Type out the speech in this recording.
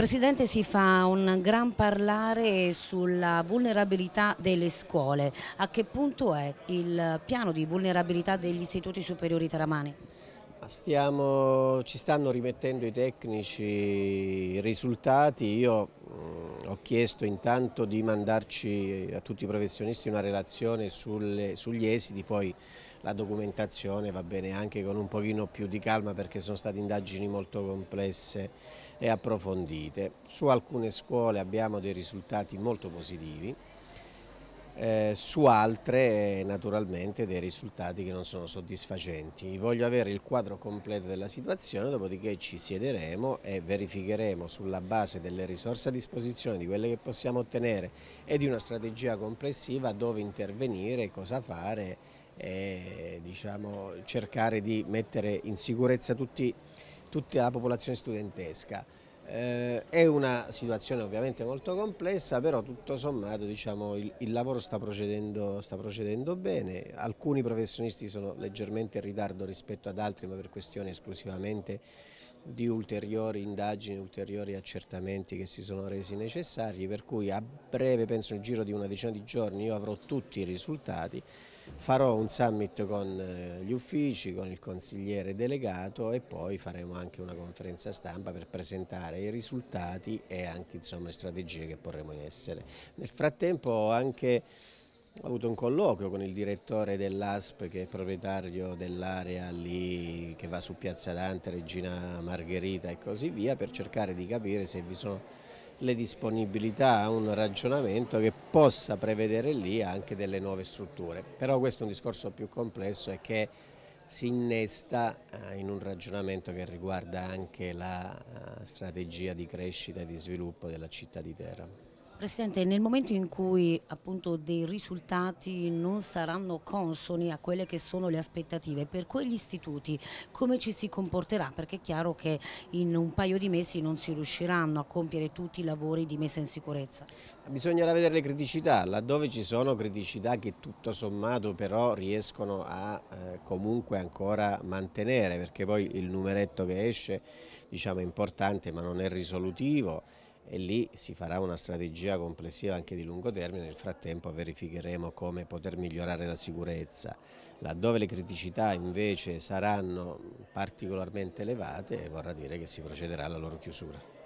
Presidente si fa un gran parlare sulla vulnerabilità delle scuole, a che punto è il piano di vulnerabilità degli istituti superiori taramani? Stiamo, ci stanno rimettendo i tecnici i risultati, io ho chiesto intanto di mandarci a tutti i professionisti una relazione sulle, sugli esiti, poi la documentazione va bene anche con un pochino più di calma perché sono state indagini molto complesse e approfondite. Su alcune scuole abbiamo dei risultati molto positivi eh, su altre eh, naturalmente dei risultati che non sono soddisfacenti. Voglio avere il quadro completo della situazione, dopodiché ci siederemo e verificheremo sulla base delle risorse a disposizione, di quelle che possiamo ottenere e di una strategia complessiva dove intervenire, cosa fare e diciamo, cercare di mettere in sicurezza tutti, tutta la popolazione studentesca. Eh, è una situazione ovviamente molto complessa, però tutto sommato diciamo, il, il, lavoro sta procedendo, sta procedendo, bene, alcuni professionisti sono leggermente in ritardo rispetto ad altri, ma per questioni esclusivamente di ulteriori indagini, ulteriori accertamenti che si sono resi necessari, per cui a breve, penso nel giro di una decina di giorni, io avrò tutti i risultati farò un summit con eh, gli uffici, con il consigliere delegato e poi faremo anche una conferenza stampa per presentare i risultati e anche insomma, le strategie che porremo in essere. Nel frattempo ho anche ho avuto un colloquio con il direttore dell'ASP che è proprietario dell'area lì che va su Piazza Dante, Regina Margherita e così via per cercare di capire se vi sono le disponibilità a un ragionamento che possa prevedere lì anche delle nuove strutture. Però questo è un discorso più complesso e che si innesta eh, in un ragionamento che riguarda anche la eh, strategia di crescita e di sviluppo della città di Teramo. Presidente, nel momento in cui appunto, dei risultati non saranno consoni a quelle che sono le aspettative, per quegli istituti come ci si comporterà? Perché è chiaro che in un paio di mesi non si riusciranno a compiere tutti i lavori di messa in sicurezza. Bisognerà vedere le criticità, laddove ci sono criticità che tutto sommato però riescono a eh, comunque ancora mantenere, perché poi il numeretto che esce diciamo, è importante ma non è risolutivo e lì si farà una strategia complessiva anche di lungo termine, nel frattempo verificheremo come poter migliorare la sicurezza. Laddove le criticità invece saranno particolarmente elevate vorrà dire che si procederà alla loro chiusura.